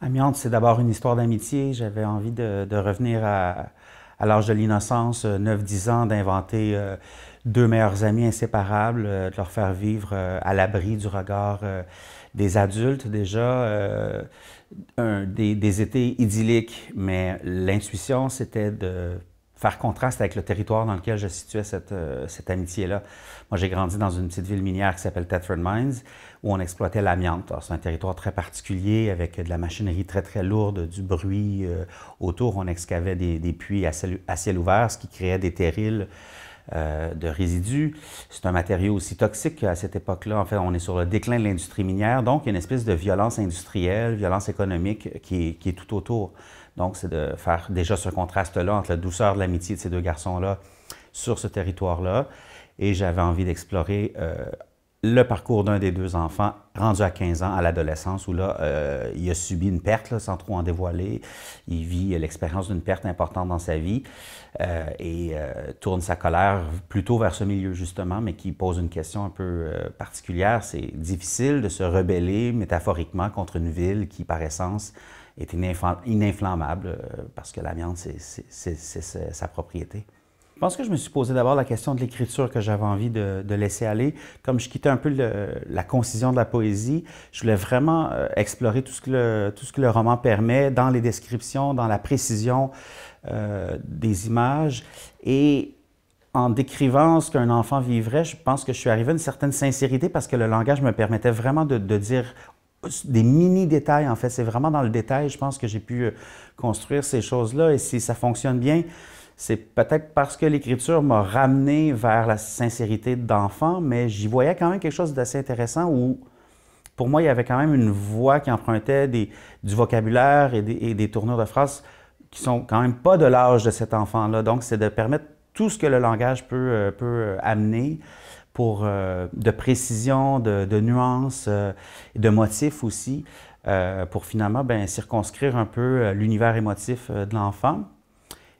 Amiante, c'est d'abord une histoire d'amitié. J'avais envie de, revenir à, à l'âge de l'innocence, 9-10 ans, d'inventer euh, deux meilleurs amis inséparables, euh, de leur faire vivre euh, à l'abri du regard des adultes déjà, des, des étés idylliques. Mais l'intuition, c'était de faire contraste avec le territoire dans lequel je situais cette, euh, cette amitié-là. Moi, j'ai grandi dans une petite ville minière qui s'appelle Thetford Mines, où on exploitait l'amiante. C'est un territoire très particulier, avec de la machinerie très, très lourde, du bruit. Euh, autour, on excavait des, des puits à ciel, ouvert, ce qui créait des terrils euh, de résidus. C'est un matériau aussi toxique qu'à cette époque-là. En fait, on est sur le déclin de l'industrie minière, donc il y a une espèce de violence industrielle, violence économique qui est, qui est tout autour. Donc, c'est de faire déjà ce contraste-là entre la douceur de l'amitié de ces deux garçons-là sur ce territoire-là. Et j'avais envie d'explorer euh, le parcours d'un des deux enfants rendu à 15 ans, à l'adolescence, où là, euh, il a subi une perte, sans trop en dévoiler. Il vit l'expérience d'une perte importante dans sa vie euh, et euh, tourne sa colère plutôt vers ce milieu, justement, mais qui pose une question un peu particulière. C'est difficile de se rebeller métaphoriquement contre une ville qui, par essence, est ininflammable, parce que l'amiante, c'est sa propriété. Je pense que je me suis posé d'abord la question de l'écriture que j'avais envie de, de, laisser aller. Comme je quittais un peu la concision de la poésie, je voulais vraiment euh, explorer tout ce, que le, tout ce que le roman permet dans les descriptions, dans la précision euh, des images. Et en décrivant ce qu'un enfant vivrait, je pense que je suis arrivé à une certaine sincérité parce que le langage me permettait vraiment de, de dire des mini-détails, en fait. C'est vraiment dans le détail, je pense, que j'ai pu euh, construire ces choses-là. Et si ça fonctionne bien, c'est peut-être parce que l'écriture m'a ramené vers la sincérité d'enfant, mais j'y voyais quand même quelque chose d'assez intéressant où, pour moi, il y avait quand même une voix qui empruntait du vocabulaire et des, tournures de phrases qui sont quand même pas de l'âge de cet enfant-là. Donc, c'est de permettre tout ce que le langage peut, euh, peut euh, amener pour euh, de précision, de, de nuances, de motifs aussi, pour finalement bien, circonscrire un peu l'univers émotif de l'enfant.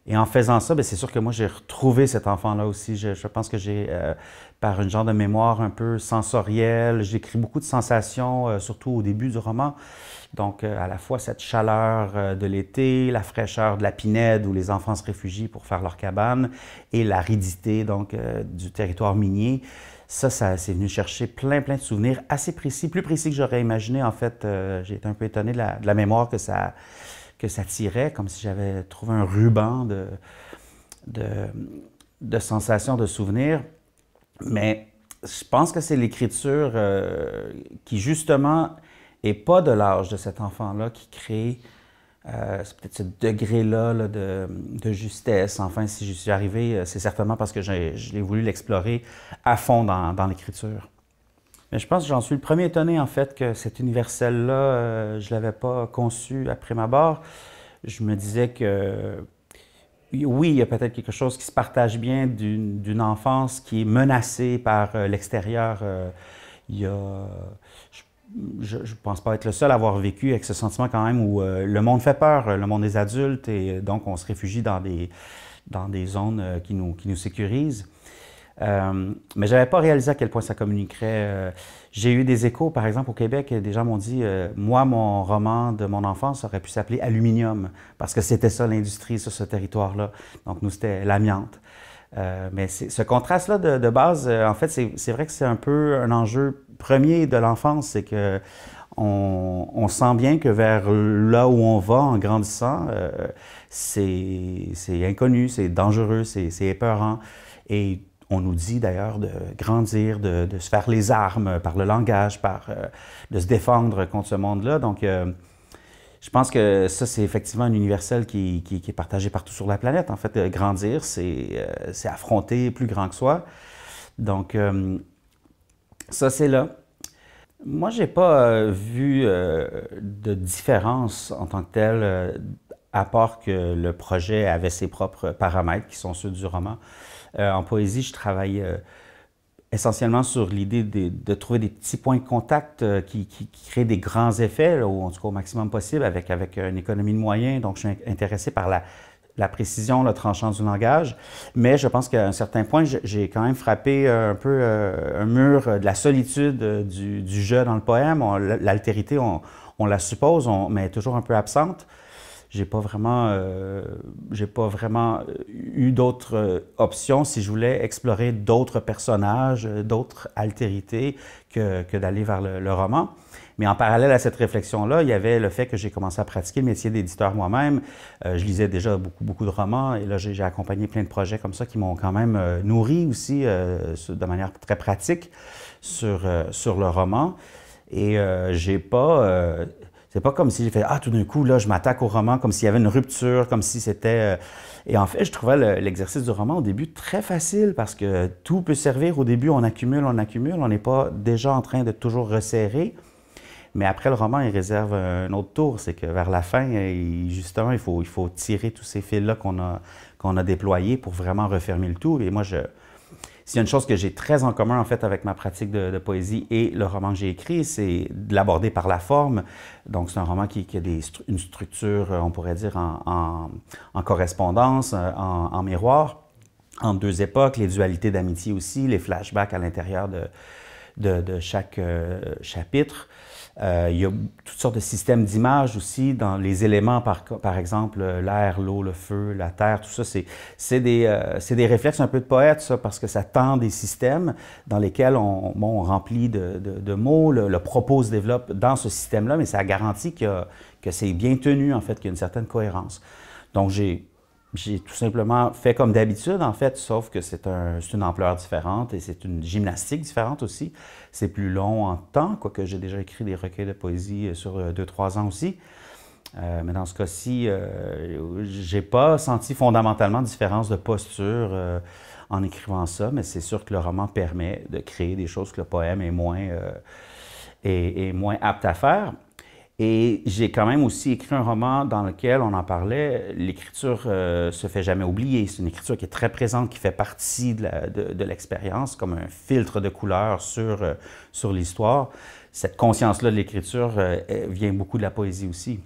Et en faisant ça, ben, c'est sûr que moi, j'ai retrouvé cet enfant-là aussi. Je, je, pense que j'ai, euh, par une genre de mémoire un peu sensorielle, j'écris beaucoup de sensations, euh, surtout au début du roman. Donc, euh, à la fois cette chaleur de l'été, la fraîcheur de la pinède où les enfants se réfugient pour faire leur cabane, et l'aridité, donc, du territoire minier. Ça, ça c'est venu chercher plein, plein de souvenirs assez précis, plus précis que j'aurais imaginé. En fait, j'ai été un peu étonné de la, de la mémoire que ça que ça tirait, comme si j'avais trouvé un ruban de, de, sensations, de souvenirs. Mais je pense que c'est l'écriture euh, qui, justement, n'est pas de l'âge de cet enfant-là qui crée euh, peut-être ce degré-là de, justesse. Enfin, si je suis arrivé, euh, c'est certainement parce que je l'ai voulu l'explorer à fond dans l'écriture. Mais je pense que j'en suis le premier étonné, en fait, que cet universel-là, euh, je ne l'avais pas conçu après ma barre. Je me disais que oui, il y a peut-être quelque chose qui se partage bien d'une enfance qui est menacée par euh, l'extérieur. Euh, il y a, je ne pense pas être le seul à avoir vécu avec ce sentiment quand même où le monde fait peur, le monde des adultes, et donc on se réfugie dans des, dans des zones qui, nous, qui nous sécurisent. Euh, mais je n'avais pas réalisé à quel point ça communiquerait. Euh. j'ai eu des échos, par exemple, au Québec, des gens m'ont dit euh, Moi, mon roman de mon enfance aurait pu s'appeler Aluminium, parce que c'était ça l'industrie sur ce territoire-là. Donc, nous, c'était l'amiante. mais ce contraste-là de, base, en fait, c'est vrai que c'est un peu un enjeu premier de l'enfance, c'est que on, sent bien que vers là où on va en grandissant, c'est inconnu, c'est dangereux, c'est épeurant. Et on nous dit d'ailleurs de grandir, de, se faire les armes par le langage, par, euh, de se défendre contre ce monde-là. Donc, euh, je pense que ça, c'est effectivement un universel qui, est partagé partout sur la planète. En fait, euh, grandir, c'est affronter plus grand que soi. Donc, ça, c'est là. Moi, je n'ai pas vu de différence en tant que telle, à part que le projet avait ses propres paramètres qui sont ceux du roman. Euh, en poésie, je travaille euh, essentiellement sur l'idée de, trouver des petits points de contact euh, qui, créent des grands effets, en tout cas au maximum possible, avec, une économie de moyens. Donc, je suis intéressé par la, précision, le tranchant du langage. Mais je pense qu'à un certain point, j'ai quand même frappé un peu un mur de la solitude du, jeu dans le poème. L'altérité, on, la suppose, on, mais elle est toujours un peu absente j'ai pas vraiment, euh, j'ai pas vraiment euh, eu d'autres euh, options si je voulais explorer d'autres personnages, d'autres altérités que, que d'aller vers le, roman. Mais en parallèle à cette réflexion-là, il y avait le fait que j'ai commencé à pratiquer le métier d'éditeur moi-même. je lisais déjà beaucoup, beaucoup de romans et là, j'ai accompagné plein de projets comme ça qui m'ont quand même nourri aussi de manière très pratique sur, sur le roman. Et j'ai pas c'est pas comme si j'ai fait ah tout d'un coup là je m'attaque au roman comme s'il y avait une rupture, comme si c'était euh, et en fait je trouvais l'exercice du roman au début très facile parce que tout peut servir au début on accumule on accumule on n'est pas déjà en train de toujours resserrer mais après le roman il réserve un autre tour c'est que vers la fin euh, justement il faut il faut tirer tous ces fils là qu'on a qu'on a déployés pour vraiment refermer le tout et moi je s'il y a une chose que j'ai très en commun en fait avec ma pratique de, poésie et le roman que j'ai écrit, c'est de l'aborder par la forme. Donc c'est un roman qui, a une structure, euh, on pourrait dire, en, correspondance, euh, en, miroir, en deux époques, les dualités d'amitié aussi, les flashbacks à l'intérieur de, chaque euh, chapitre. Euh, il y a toutes sortes de systèmes d'images aussi dans les éléments, par, par exemple euh, l'air, l'eau, le feu, la terre, tout ça. C'est des, euh, des, réflexes un peu de poète, ça, parce que ça tend des systèmes dans lesquels on, on remplit de, de, de mots, le, le, propos se développe dans ce système-là, mais ça garantit que, que c'est bien tenu, en fait, qu'il y a une certaine cohérence. Donc j'ai j'ai tout simplement fait comme d'habitude, en fait, sauf que c'est une ampleur différente et c'est une gymnastique différente aussi. C'est plus long en temps, quoique j'ai déjà écrit des recueils de poésie euh, sur 2 euh, trois ans aussi. Euh, mais dans ce cas-ci, je j'ai pas senti fondamentalement différence de posture en écrivant ça, mais c'est sûr que le roman permet de créer des choses que le poème est moins, est moins apte à faire. Et j'ai quand même aussi écrit un roman dans lequel on en parlait. L'écriture euh, se fait jamais oublier. C'est une écriture qui est très présente, qui fait partie de l'expérience, comme un filtre de couleur sur, euh, sur l'histoire. Cette conscience-là de l'écriture euh, vient beaucoup de la poésie aussi.